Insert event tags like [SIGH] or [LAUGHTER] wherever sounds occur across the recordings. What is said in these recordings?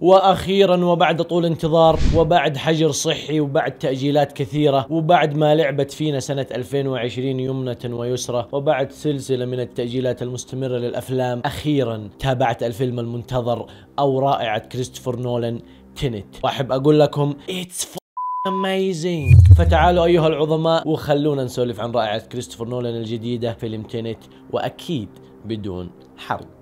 واخيرا وبعد طول انتظار وبعد حجر صحي وبعد تاجيلات كثيره وبعد ما لعبت فينا سنه 2020 يمنه ويسرى وبعد سلسله من التاجيلات المستمره للافلام اخيرا تابعت الفيلم المنتظر او رائعه كريستوفر نولان تنت واحب اقول لكم اتس اميزنج فتعالوا ايها العظماء وخلونا نسولف عن رائعه كريستوفر نولان الجديده فيلم تنت واكيد بدون حرق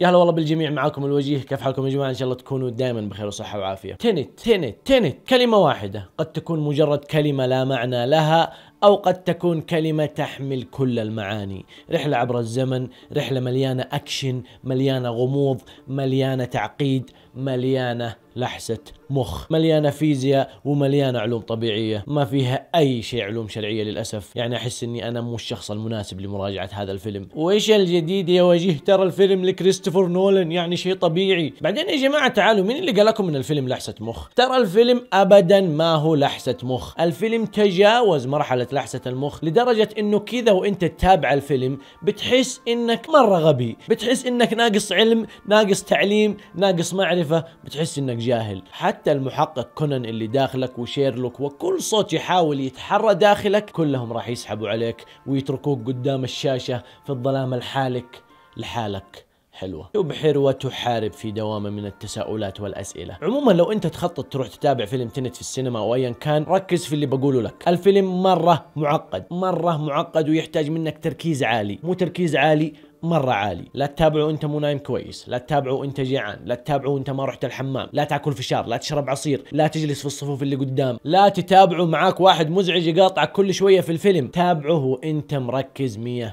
يا هلا والله بالجميع معاكم الوجيه كيف حالكم يا جماعه ان شاء الله تكونوا دائما بخير وصحه وعافيه تنت تنت تنت كلمه واحده قد تكون مجرد كلمه لا معنى لها أو قد تكون كلمة تحمل كل المعاني رحلة عبر الزمن رحلة مليانة أكشن مليانة غموض مليانة تعقيد مليانة لحسة مخ مليانة فيزياء ومليانة علوم طبيعية ما فيها أي شيء علوم شرعية للأسف يعني أحس أني أنا مو الشخص المناسب لمراجعة هذا الفيلم وإيش الجديد يا وجيه ترى الفيلم لكريستوفر نولن يعني شيء طبيعي بعدين يا جماعة تعالوا مين اللي قال لكم أن الفيلم لحسة مخ ترى الفيلم أبدا ما هو لحسة مخ الفيلم تجاوز مرحلة لحسة المخ لدرجة أنه كذا وأنت تتابع الفيلم بتحس أنك مرة غبي بتحس أنك ناقص علم ناقص تعليم ناقص معرفة بتحس أنك جاهل حتى المحقق كونان اللي داخلك وشيرلوك وكل صوت يحاول يتحرى داخلك كلهم راح يسحبوا عليك ويتركوك قدام الشاشة في الظلام الحالك لحالك حلوة تبحر وتحارب في دوامة من التساؤلات والأسئلة عموما لو أنت تخطط تروح تتابع فيلم تنت في السينما أو أيا كان ركز في اللي بقوله لك الفيلم مرة معقد مرة معقد ويحتاج منك تركيز عالي مو تركيز عالي مره عالي لا تتابعه وانت مو نايم كويس لا تتابعه وانت جيعان لا تتابعه وانت ما رحت الحمام لا تاكل فشار لا تشرب عصير لا تجلس في الصفوف اللي قدام لا تتابعه معاك واحد مزعج يقاطعك كل شويه في الفيلم تابعه وانت مركز 100%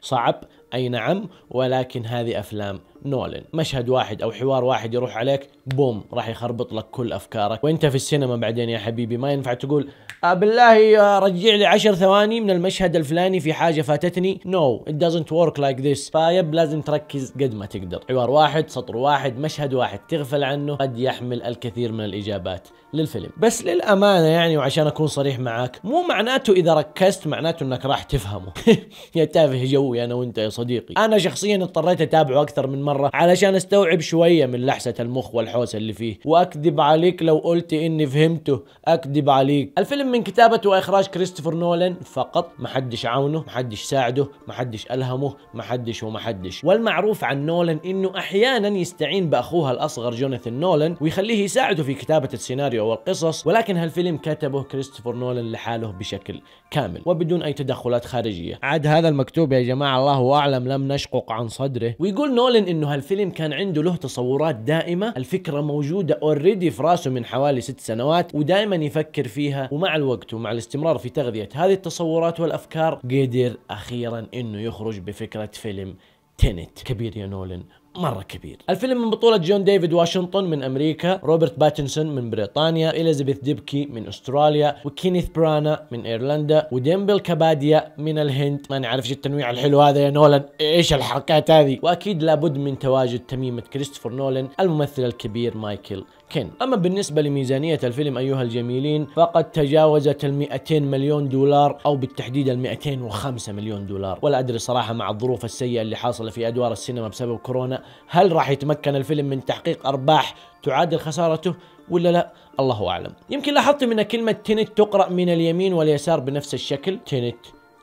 صعب اي نعم ولكن هذه افلام نولن مشهد واحد او حوار واحد يروح عليك بوم راح يخربط لك كل افكارك وانت في السينما بعدين يا حبيبي ما ينفع تقول آه بالله رجع لي 10 ثواني من المشهد الفلاني في حاجه فاتتني نو ات دازنت work لايك this فيب لازم تركز قد ما تقدر حوار واحد سطر واحد مشهد واحد تغفل عنه قد يحمل الكثير من الاجابات للفيلم بس للامانه يعني وعشان اكون صريح معاك مو معناته اذا ركزت معناته انك راح تفهمه [LAUGHS] يا تافه جوي انا وانت يا صديقي انا شخصيا اضطريت اتابعه اكثر من مرة علشان استوعب شوية من لحسة المخ والحوسة اللي فيه واكذب عليك لو قلت اني فهمته اكذب عليك الفيلم من كتابة واخراج كريستوفر نولان فقط محدش عاونه محدش ساعده محدش الهمه محدش ومحدش والمعروف عن نولان انه احيانا يستعين باخوها الاصغر جوناثان نولان ويخليه يساعده في كتابة السيناريو والقصص ولكن هالفيلم كتبه كريستوفر نولان لحاله بشكل كامل وبدون اي تدخلات خارجية عاد هذا المكتوب يا جماعة الله اعلم لم نشقق عن صدره ويقول نولان إن انه هالفيلم كان عنده له تصورات دائمه الفكره موجوده اوريدي في راسه من حوالي ست سنوات ودائما يفكر فيها ومع الوقت ومع الاستمرار في تغذيه هذه التصورات والافكار قدر اخيرا انه يخرج بفكره فيلم تنت كبير يا نولن مرة كبير الفيلم من بطولة جون ديفيد واشنطن من أمريكا روبرت باتنسون من بريطانيا إليزابيث ديبكي من أستراليا وكينيث برانا من إيرلندا وديمبل كباديا من الهند ما نعرف ايش التنويع الحلو هذا يا نولان إيش الحركات هذه وأكيد لابد من تواجد تميمة كريستوفر نولان الممثل الكبير مايكل كين أما بالنسبة لميزانية الفيلم أيها الجميلين فقد تجاوزت ال 200 مليون دولار أو بالتحديد ال 205 مليون دولار ولا أدري صراحة مع الظروف السيئة اللي حاصلة في أدوار السينما بسبب كورونا هل راح يتمكن الفيلم من تحقيق أرباح تعادل خسارته ولا لا الله أعلم يمكن لاحظت من كلمة تنت تقرأ من اليمين واليسار بنفس الشكل تنت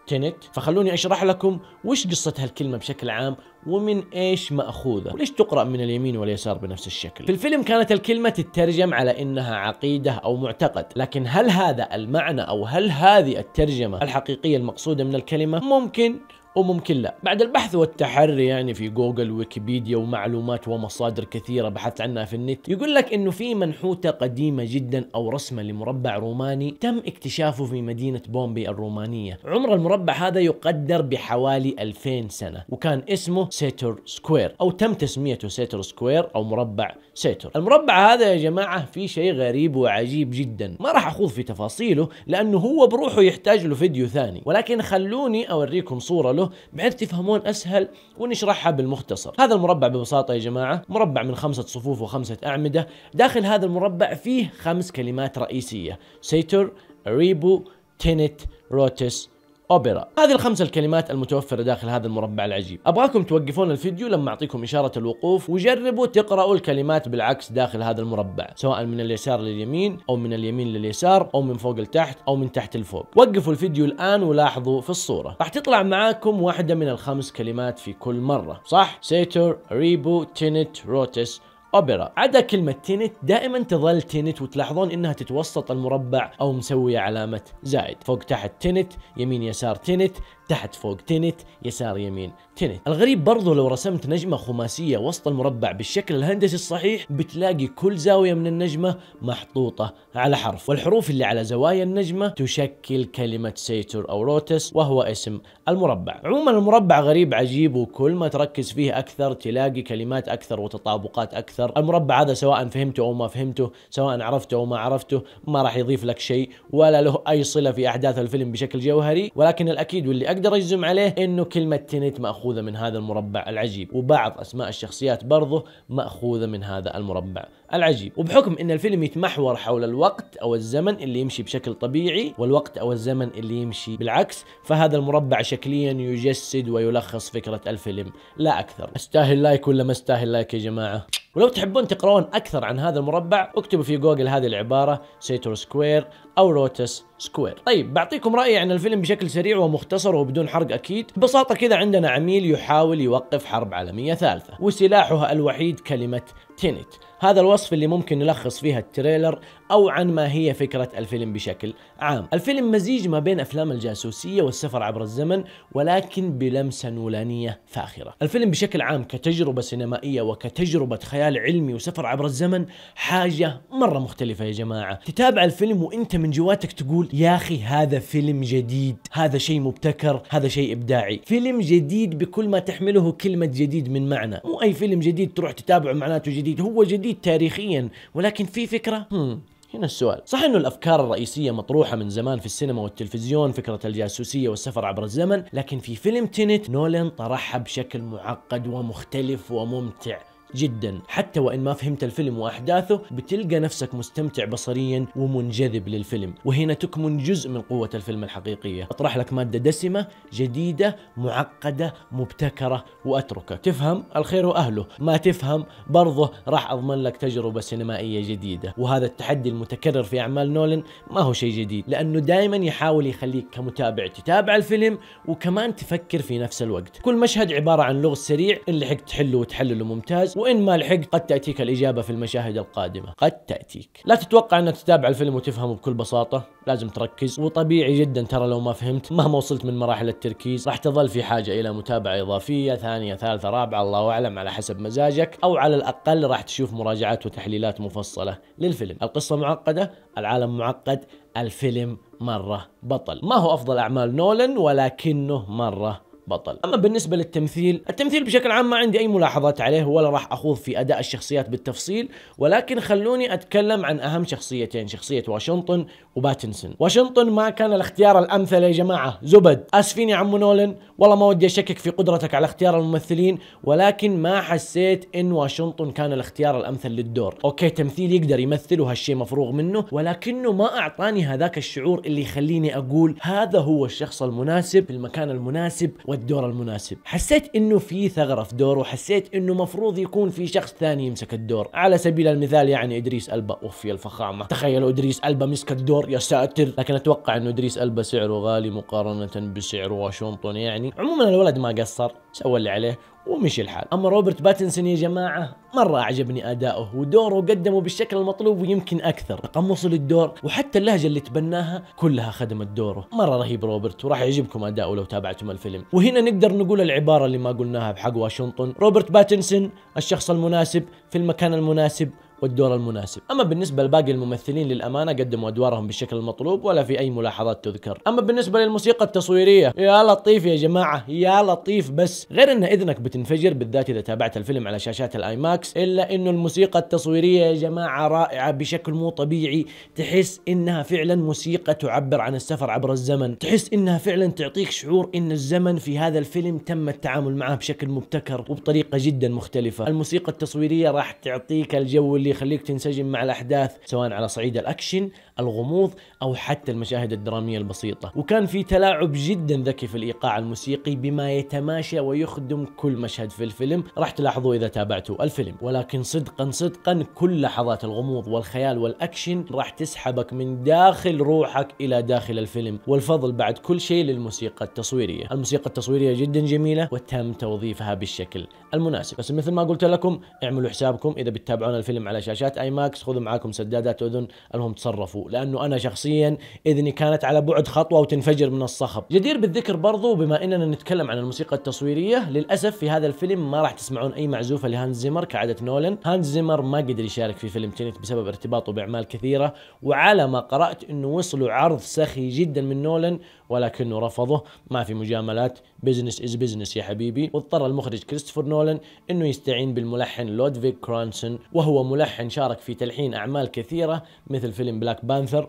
تنت فخلوني اشرح لكم وش قصة هالكلمة بشكل عام ومن ايش ماخوذه وليش تقرا من اليمين واليسار بنفس الشكل في الفيلم كانت الكلمه تترجم على انها عقيده او معتقد لكن هل هذا المعنى او هل هذه الترجمه الحقيقيه المقصوده من الكلمه ممكن وممكن لا بعد البحث والتحري يعني في جوجل ويكيبيديا ومعلومات ومصادر كثيرة بحثت عنها في النت يقول لك انه في منحوتة قديمة جدا او رسمة لمربع روماني تم اكتشافه في مدينة بومبي الرومانية عمر المربع هذا يقدر بحوالي 2000 سنة وكان اسمه سيتر سكوير او تم تسميته سيتر سكوير او مربع سيتر المربع هذا يا جماعة في شيء غريب وعجيب جدا ما راح اخوض في تفاصيله لانه هو بروحه يحتاج له فيديو ثاني ولكن خلوني اوريكم صورة له بحيث تفهمون اسهل ونشرحها بالمختصر هذا المربع ببساطه يا جماعه مربع من خمسه صفوف وخمسه اعمده داخل هذا المربع فيه خمس كلمات رئيسيه سيتر ريبو تينت روتس اوبرا هذه الخمسه الكلمات المتوفره داخل هذا المربع العجيب ابغاكم توقفون الفيديو لما اعطيكم اشاره الوقوف وجربوا تقراوا الكلمات بالعكس داخل هذا المربع سواء من اليسار لليمين او من اليمين لليسار او من فوق لتحت او من تحت لفوق وقفوا الفيديو الان ولاحظوا في الصوره راح تطلع معاكم واحده من الخمس كلمات في كل مره صح سيتر ريبو تينت روتس اوبرا عدا كلمه تينت دائما تظل تينت وتلاحظون انها تتوسط المربع او مسويه علامه زائد فوق تحت تينت يمين يسار تينت تحت فوق تنت يسار يمين تنت الغريب برضو لو رسمت نجمة خماسية وسط المربع بالشكل الهندسي الصحيح بتلاقي كل زاوية من النجمة محطوطة على حرف والحروف اللي على زوايا النجمة تشكل كلمة سيتور أو روتس وهو اسم المربع عموما المربع غريب عجيب وكل ما تركز فيه أكثر تلاقي كلمات أكثر وتطابقات أكثر الصغير المربع هذا سواء فهمته أو ما فهمته سواء عرفته أو ما عرفته ما راح يضيف لك شيء ولا له أي صلة في أحداث الفيلم بشكل جوهري ولكن الأكيد واللي أقدر أجزم عليه أنه كلمة تنت مأخوذة من هذا المربع العجيب وبعض أسماء الشخصيات برضه مأخوذة من هذا المربع العجيب وبحكم أن الفيلم يتمحور حول الوقت أو الزمن اللي يمشي بشكل طبيعي والوقت أو الزمن اللي يمشي بالعكس فهذا المربع شكليا يجسد ويلخص فكرة الفيلم لا أكثر استاهل لايك ولا ما استاهل لايك يا جماعة ولو تحبون تقرون أكثر عن هذا المربع اكتبوا في جوجل هذه العبارة سيتور سكوير أو روتس سكوير طيب بعطيكم رأيي عن الفيلم بشكل سريع ومختصر وبدون حرق أكيد ببساطة كذا عندنا عميل يحاول يوقف حرب عالمية ثالثة وسلاحها الوحيد كلمة تينت هذا الوصف اللي ممكن نلخص فيها التريلر أو عن ما هي فكرة الفيلم بشكل عام الفيلم مزيج ما بين أفلام الجاسوسية والسفر عبر الزمن ولكن بلمسة نولانية فاخرة الفيلم بشكل عام كتجربة سينمائية وكتجربة خيال علمي وسفر عبر الزمن حاجة مرة مختلفة يا جماعة تتابع الفيلم وانت من جواتك تقول تقول يا أخي هذا فيلم جديد هذا شيء مبتكر هذا شيء إبداعي فيلم جديد بكل ما تحمله كلمة جديد من معنى مو أي فيلم جديد تروح تتابعه معناته جديد هو جديد تاريخيا ولكن في فكرة هم. هنا السؤال صح انه الافكار الرئيسيه مطروحه من زمان في السينما والتلفزيون فكره الجاسوسيه والسفر عبر الزمن لكن في فيلم تينت نولان طرحها بشكل معقد ومختلف وممتع جدا حتى وإن ما فهمت الفيلم وأحداثه بتلقى نفسك مستمتع بصريا ومنجذب للفيلم وهنا تكمن جزء من قوة الفيلم الحقيقية أطرح لك مادة دسمة جديدة معقدة مبتكرة وأتركه تفهم الخير وأهله ما تفهم برضه راح أضمن لك تجربة سينمائية جديدة وهذا التحدي المتكرر في أعمال نولن ما هو شيء جديد لأنه دائما يحاول يخليك كمتابع تتابع الفيلم وكمان تفكر في نفس الوقت كل مشهد عبارة عن لغز سريع اللي حق تحله وتحلله ممتاز وإن ما لحقت قد تأتيك الإجابة في المشاهد القادمة قد تأتيك لا تتوقع أنك تتابع الفيلم وتفهمه بكل بساطة لازم تركز وطبيعي جدا ترى لو ما فهمت مهما وصلت من مراحل التركيز راح تظل في حاجة إلى متابعة إضافية ثانية ثالثة رابعة الله أعلم على حسب مزاجك أو على الأقل راح تشوف مراجعات وتحليلات مفصلة للفيلم القصة معقدة العالم معقد الفيلم مرة بطل ما هو أفضل أعمال نولن ولكنه مرة بطل اما بالنسبه للتمثيل التمثيل بشكل عام ما عندي اي ملاحظات عليه ولا راح اخوض في اداء الشخصيات بالتفصيل ولكن خلوني اتكلم عن اهم شخصيتين شخصيه واشنطن وباتنسون واشنطن ما كان الاختيار الامثل يا جماعه زبد اسفين يا عمو نولن والله ما ودي اشكك في قدرتك على اختيار الممثلين ولكن ما حسيت ان واشنطن كان الاختيار الامثل للدور اوكي تمثيل يقدر يمثل وهالشيء مفروغ منه ولكنه ما اعطاني هذاك الشعور اللي يخليني اقول هذا هو الشخص المناسب في المكان المناسب الدور المناسب حسيت انه في ثغره في دوره وحسيت انه مفروض يكون في شخص ثاني يمسك الدور على سبيل المثال يعني ادريس البا اوف يا الفخامه تخيل ادريس البا مسك الدور يا ساتر لكن اتوقع انه ادريس البا سعره غالي مقارنه بسعر واشنطن يعني عموما الولد ما قصر سوى اللي عليه ومشي الحال اما روبرت باتنسون يا جماعه مره اعجبني اداؤه ودوره قدمه بالشكل المطلوب ويمكن اكثر تقمصه للدور وحتى اللهجه اللي تبناها كلها خدمت دوره مره رهيب روبرت وراح يعجبكم اداؤه لو تابعتم الفيلم وهنا نقدر نقول العباره اللي ما قلناها بحق واشنطن روبرت باتنسون الشخص المناسب في المكان المناسب والدور المناسب أما بالنسبة لباقي الممثلين للأمانة قدموا أدوارهم بالشكل المطلوب ولا في أي ملاحظات تذكر أما بالنسبة للموسيقى التصويرية يا لطيف يا جماعة يا لطيف بس غير أن إذنك بتنفجر بالذات إذا تابعت الفيلم على شاشات الآي ماكس إلا أنه الموسيقى التصويرية يا جماعة رائعة بشكل مو طبيعي تحس إنها فعلا موسيقى تعبر عن السفر عبر الزمن تحس إنها فعلا تعطيك شعور إن الزمن في هذا الفيلم تم التعامل معه بشكل مبتكر وبطريقة جدا مختلفة الموسيقى التصويرية راح تعطيك الجو اللي يخليك تنسجم مع الاحداث سواء على صعيد الاكشن الغموض أو حتى المشاهد الدرامية البسيطة وكان في تلاعب جدا ذكي في الإيقاع الموسيقي بما يتماشى ويخدم كل مشهد في الفيلم راح تلاحظوا إذا تابعتوا الفيلم ولكن صدقا صدقا كل لحظات الغموض والخيال والأكشن راح تسحبك من داخل روحك إلى داخل الفيلم والفضل بعد كل شيء للموسيقى التصويرية الموسيقى التصويرية جدا جميلة وتم توظيفها بالشكل المناسب بس مثل ما قلت لكم اعملوا حسابكم إذا بتتابعون الفيلم على شاشات اي ماكس خذوا معاكم سدادات أذن المهم تصرفوا لأنه أنا شخصيا إذني كانت على بعد خطوة وتنفجر من الصخب جدير بالذكر برضو بما أننا نتكلم عن الموسيقى التصويرية للأسف في هذا الفيلم ما راح تسمعون أي معزوفة لهانز زيمر كعادة نولن هانز زيمر ما قدر يشارك في فيلم تنت بسبب ارتباطه بأعمال كثيرة وعلى ما قرأت أنه وصلوا عرض سخي جدا من نولن ولكنه رفضه ما في مجاملات بزنس از بزنس يا حبيبي واضطر المخرج كريستوفر نولن انه يستعين بالملحن لودفيك كرانسون وهو ملحن شارك في تلحين اعمال كثيره مثل فيلم بلاك بان بانثر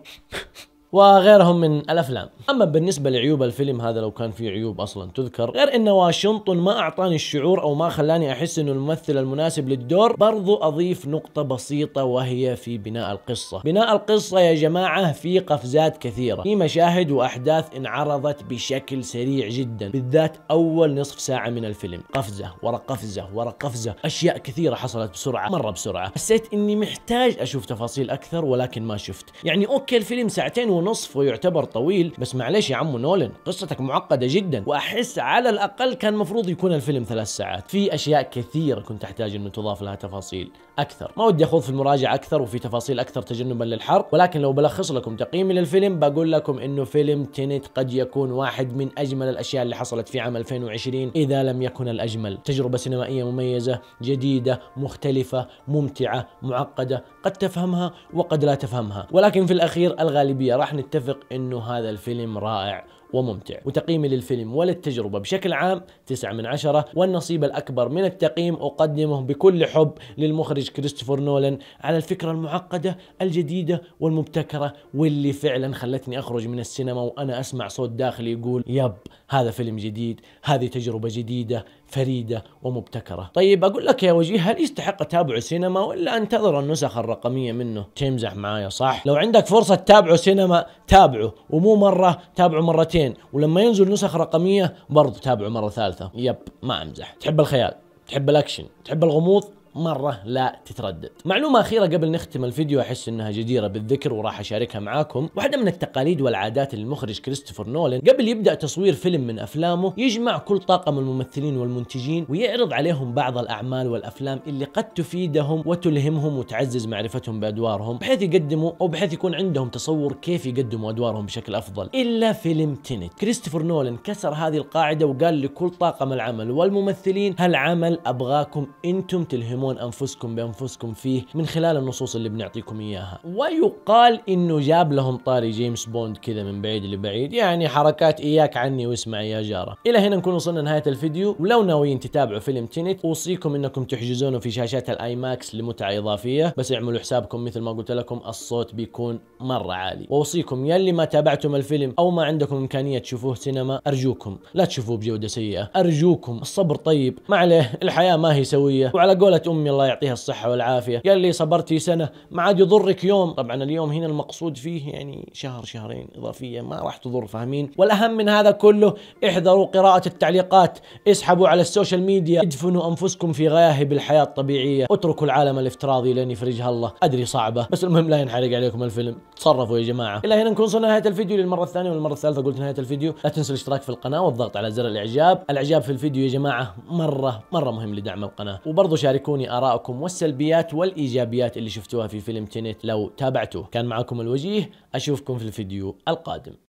وغيرهم من الافلام اما بالنسبه لعيوب الفيلم هذا لو كان في عيوب اصلا تذكر غير ان واشنطن ما اعطاني الشعور او ما خلاني احس انه الممثل المناسب للدور برضو اضيف نقطه بسيطه وهي في بناء القصه بناء القصه يا جماعه في قفزات كثيره في مشاهد واحداث انعرضت بشكل سريع جدا بالذات اول نصف ساعه من الفيلم قفزه ورا قفزه ورا قفزه اشياء كثيره حصلت بسرعه مره بسرعه حسيت اني محتاج اشوف تفاصيل اكثر ولكن ما شفت يعني اوكي الفيلم ساعتين ونصف ويعتبر طويل بس معلش يا عمو نولن قصتك معقده جدا واحس على الاقل كان مفروض يكون الفيلم ثلاث ساعات في اشياء كثيره كنت احتاج انه تضاف لها تفاصيل اكثر ما ودي اخوض في المراجعه اكثر وفي تفاصيل اكثر تجنبا للحرق ولكن لو بلخص لكم تقييمي للفيلم بقول لكم انه فيلم تنت قد يكون واحد من اجمل الاشياء اللي حصلت في عام 2020 اذا لم يكن الاجمل تجربه سينمائيه مميزه جديده مختلفه ممتعه معقده قد تفهمها وقد لا تفهمها ولكن في الاخير الغالبيه راح راح نتفق انه هذا الفيلم رائع وممتع وتقييمي للفيلم وللتجربة بشكل عام 9 من عشرة والنصيب الأكبر من التقييم أقدمه بكل حب للمخرج كريستوفر نولان على الفكرة المعقدة الجديدة والمبتكرة واللي فعلا خلتني أخرج من السينما وأنا أسمع صوت داخلي يقول يب هذا فيلم جديد هذه تجربة جديدة فريده ومبتكره. طيب اقول لك يا وجيه هل يستحق اتابعه سينما ولا انتظر النسخ الرقميه منه؟ تمزح معايا صح؟ لو عندك فرصه تتابعه سينما تابعه ومو مره تابعه مرتين ولما ينزل نسخ رقميه برضه تابعه مره ثالثه. يب ما امزح. تحب الخيال، تحب الاكشن، تحب الغموض، مرة لا تتردد معلومة أخيرة قبل نختم الفيديو أحس أنها جديرة بالذكر وراح أشاركها معاكم واحدة من التقاليد والعادات اللي المخرج كريستوفر نولان قبل يبدأ تصوير فيلم من أفلامه يجمع كل طاقم الممثلين والمنتجين ويعرض عليهم بعض الأعمال والأفلام اللي قد تفيدهم وتلهمهم وتعزز معرفتهم بأدوارهم بحيث يقدموا أو بحيث يكون عندهم تصور كيف يقدموا أدوارهم بشكل أفضل إلا فيلم تينت كريستوفر نولان كسر هذه القاعدة وقال لكل طاقم العمل والممثلين هالعمل أبغاكم أنتم تلهمون تساوون انفسكم بانفسكم فيه من خلال النصوص اللي بنعطيكم اياها ويقال انه جاب لهم طاري جيمس بوند كذا من بعيد لبعيد يعني حركات اياك عني واسمع يا جاره الى هنا نكون وصلنا نهايه الفيديو ولو ناويين تتابعوا فيلم تينيت اوصيكم انكم تحجزونه في شاشات الاي ماكس لمتعه اضافيه بس اعملوا حسابكم مثل ما قلت لكم الصوت بيكون مره عالي واوصيكم يلي ما تابعتم الفيلم او ما عندكم امكانيه تشوفوه سينما ارجوكم لا تشوفوه بجوده سيئه ارجوكم الصبر طيب ما عليه الحياه ما هي سويه وعلى قولة امي الله يعطيها الصحه والعافيه قال لي صبرتي سنه ما عاد يضرك يوم طبعا اليوم هنا المقصود فيه يعني شهر شهرين اضافيه ما راح تضر فاهمين والاهم من هذا كله احذروا قراءه التعليقات اسحبوا على السوشيال ميديا ادفنوا انفسكم في غياهب الحياه الطبيعيه اتركوا العالم الافتراضي لين يفرجها الله ادري صعبه بس المهم لا ينحرق عليكم الفيلم تصرفوا يا جماعه الى هنا نكون وصلنا نهايه الفيديو للمره الثانيه والمره الثالثه قلت نهايه الفيديو لا تنسوا الاشتراك في القناه والضغط على زر الاعجاب الاعجاب في الفيديو يا جماعه مره مره مهم لدعم القناه وبرضه شاركوني شاركوني ارائكم والسلبيات والإيجابيات اللي شفتوها في فيلم تينيت لو تابعتوه كان معكم الوجيه أشوفكم في الفيديو القادم